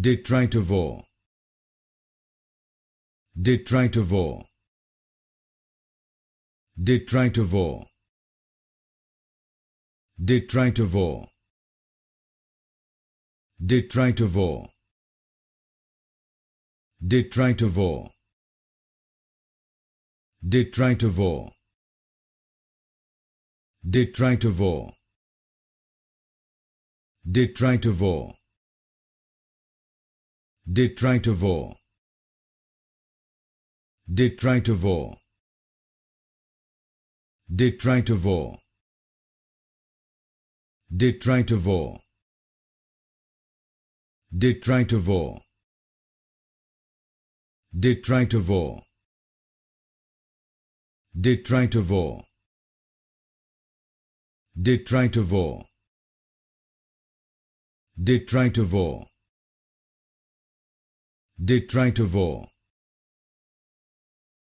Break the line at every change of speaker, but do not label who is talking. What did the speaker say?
detritivore detritivore detritivore detritivore detritivore detritivore detritivore detritivore detritivore detritivore detritivore detritivore detritivore detritivore detritivore detritivore detritivore detritivore detritivore